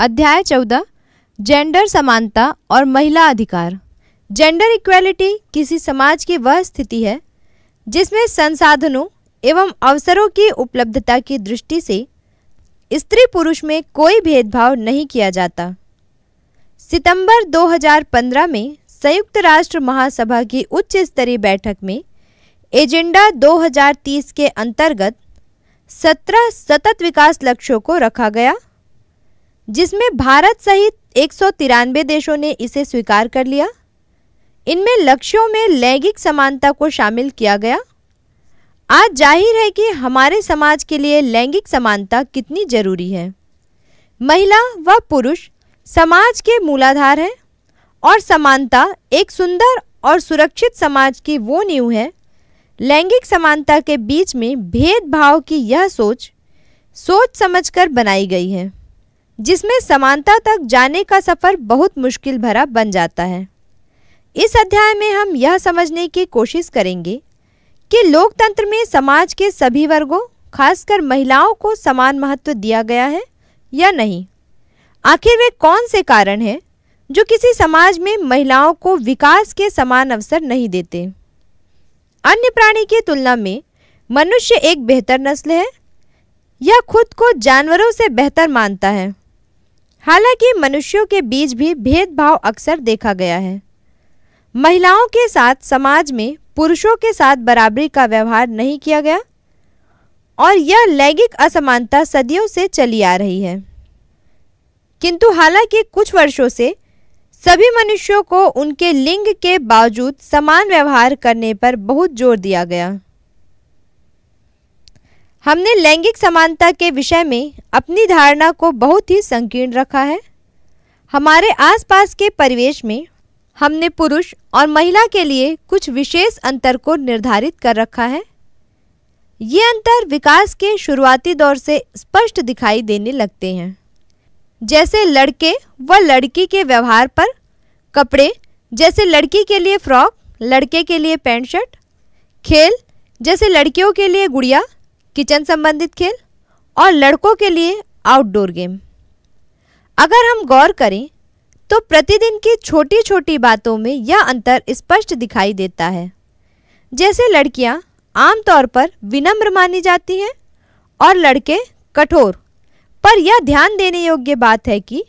अध्याय चौदह जेंडर समानता और महिला अधिकार जेंडर इक्वेलिटी किसी समाज की वह स्थिति है जिसमें संसाधनों एवं अवसरों की उपलब्धता की दृष्टि से स्त्री पुरुष में कोई भेदभाव नहीं किया जाता सितंबर 2015 में संयुक्त राष्ट्र महासभा की उच्च स्तरीय बैठक में एजेंडा 2030 के अंतर्गत 17 सतत विकास लक्ष्यों को रखा गया जिसमें भारत सहित एक देशों ने इसे स्वीकार कर लिया इनमें लक्ष्यों में लैंगिक समानता को शामिल किया गया आज जाहिर है कि हमारे समाज के लिए लैंगिक समानता कितनी जरूरी है महिला व पुरुष समाज के मूलाधार हैं और समानता एक सुंदर और सुरक्षित समाज की वो नींव है लैंगिक समानता के बीच में भेदभाव की यह सोच सोच समझकर बनाई गई है जिसमें समानता तक जाने का सफ़र बहुत मुश्किल भरा बन जाता है इस अध्याय में हम यह समझने की कोशिश करेंगे कि लोकतंत्र में समाज के सभी वर्गों खासकर महिलाओं को समान महत्व दिया गया है या नहीं आखिर वे कौन से कारण हैं जो किसी समाज में महिलाओं को विकास के समान अवसर नहीं देते अन्य प्राणी की तुलना में मनुष्य एक बेहतर नस्ल है या खुद को जानवरों से बेहतर मानता है हालांकि मनुष्यों के बीच भी भेदभाव अक्सर देखा गया है महिलाओं के साथ समाज में पुरुषों के साथ बराबरी का व्यवहार नहीं किया गया और यह लैंगिक असमानता सदियों से चली आ रही है किंतु हालांकि कुछ वर्षों से सभी मनुष्यों को उनके लिंग के बावजूद समान व्यवहार करने पर बहुत जोर दिया गया हमने लैंगिक समानता के विषय में अपनी धारणा को बहुत ही संकीर्ण रखा है हमारे आसपास के परिवेश में हमने पुरुष और महिला के लिए कुछ विशेष अंतर को निर्धारित कर रखा है ये अंतर विकास के शुरुआती दौर से स्पष्ट दिखाई देने लगते हैं जैसे लड़के व लड़की के व्यवहार पर कपड़े जैसे लड़की के लिए फ्रॉक लड़के के लिए पैंट शर्ट खेल जैसे लड़कियों के लिए गुड़िया किचन संबंधित खेल और लड़कों के लिए आउटडोर गेम अगर हम गौर करें तो प्रतिदिन की छोटी छोटी बातों में यह अंतर स्पष्ट दिखाई देता है जैसे लड़कियां आमतौर पर विनम्र मानी जाती हैं और लड़के कठोर पर यह ध्यान देने योग्य बात है कि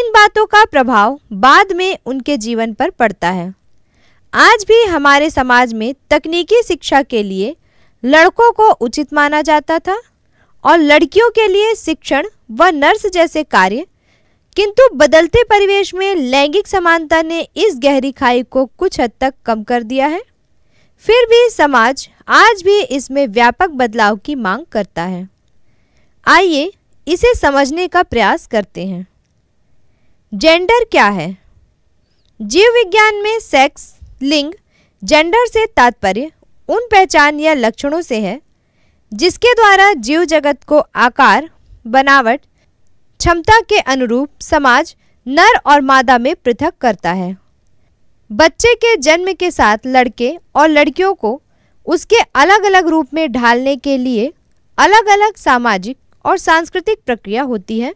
इन बातों का प्रभाव बाद में उनके जीवन पर पड़ता है आज भी हमारे समाज में तकनीकी शिक्षा के लिए लड़कों को उचित माना जाता था और लड़कियों के लिए शिक्षण व नर्स जैसे कार्य किंतु बदलते परिवेश में लैंगिक समानता ने इस गहरी खाई को कुछ हद तक कम कर दिया है फिर भी समाज आज भी इसमें व्यापक बदलाव की मांग करता है आइए इसे समझने का प्रयास करते हैं जेंडर क्या है जीव विज्ञान में सेक्स लिंग जेंडर से तात्पर्य उन पहचान या लक्षणों से है जिसके द्वारा जीव जगत को आकार बनावट क्षमता के अनुरूप समाज नर और मादा में पृथक करता है बच्चे के जन्म के साथ लड़के और लड़कियों को उसके अलग अलग रूप में ढालने के लिए अलग अलग सामाजिक और सांस्कृतिक प्रक्रिया होती है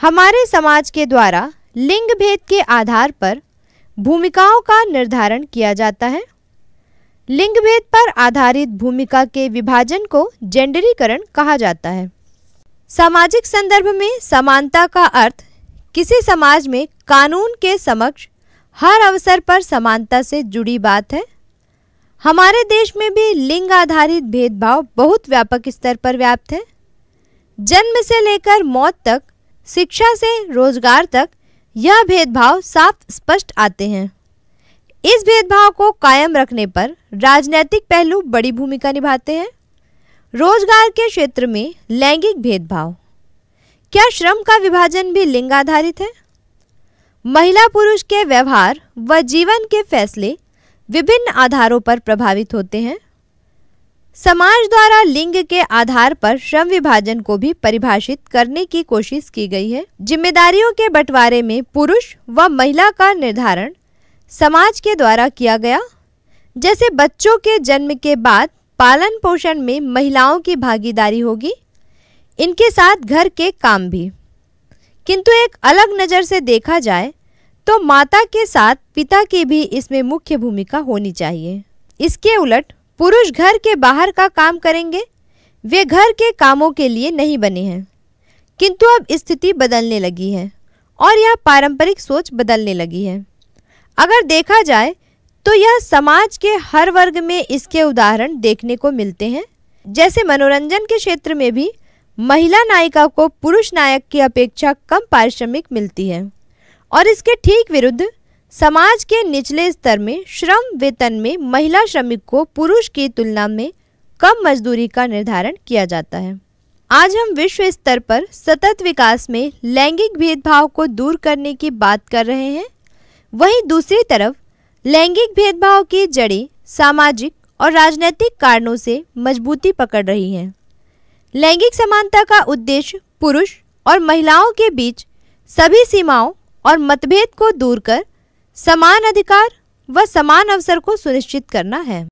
हमारे समाज के द्वारा लिंग भेद के आधार पर भूमिकाओं का निर्धारण किया जाता है लिंग भेद पर आधारित भूमिका के विभाजन को जेंडरीकरण कहा जाता है सामाजिक संदर्भ में समानता का अर्थ किसी समाज में कानून के समक्ष हर अवसर पर समानता से जुड़ी बात है हमारे देश में भी लिंग आधारित भेदभाव बहुत व्यापक स्तर पर व्याप्त है जन्म से लेकर मौत तक शिक्षा से रोजगार तक यह भेदभाव साफ स्पष्ट आते हैं इस भेदभाव को कायम रखने पर राजनैतिक पहलू बड़ी भूमिका निभाते हैं रोजगार के क्षेत्र में लैंगिक भेदभाव क्या श्रम का विभाजन भी लिंग आधारित है महिला पुरुष के व्यवहार व जीवन के फैसले विभिन्न आधारों पर प्रभावित होते हैं समाज द्वारा लिंग के आधार पर श्रम विभाजन को भी परिभाषित करने की कोशिश की गई है जिम्मेदारियों के बंटवारे में पुरुष व महिला का निर्धारण समाज के द्वारा किया गया जैसे बच्चों के जन्म के बाद पालन पोषण में महिलाओं की भागीदारी होगी इनके साथ घर के काम भी किंतु एक अलग नज़र से देखा जाए तो माता के साथ पिता की भी इसमें मुख्य भूमिका होनी चाहिए इसके उलट पुरुष घर के बाहर का काम करेंगे वे घर के कामों के लिए नहीं बने हैं किंतु अब स्थिति बदलने लगी है और यह पारंपरिक सोच बदलने लगी है अगर देखा जाए तो यह समाज के हर वर्ग में इसके उदाहरण देखने को मिलते हैं जैसे मनोरंजन के क्षेत्र में भी महिला नायिका को पुरुष नायक की अपेक्षा कम पारिश्रमिक मिलती है और इसके ठीक विरुद्ध समाज के निचले स्तर में श्रम वेतन में महिला श्रमिक को पुरुष की तुलना में कम मजदूरी का निर्धारण किया जाता है आज हम विश्व स्तर पर सतत विकास में लैंगिक भेदभाव को दूर करने की बात कर रहे हैं वहीं दूसरी तरफ लैंगिक भेदभाव की जड़ें सामाजिक और राजनैतिक कारणों से मजबूती पकड़ रही हैं लैंगिक समानता का उद्देश्य पुरुष और महिलाओं के बीच सभी सीमाओं और मतभेद को दूर कर समान अधिकार व समान अवसर को सुनिश्चित करना है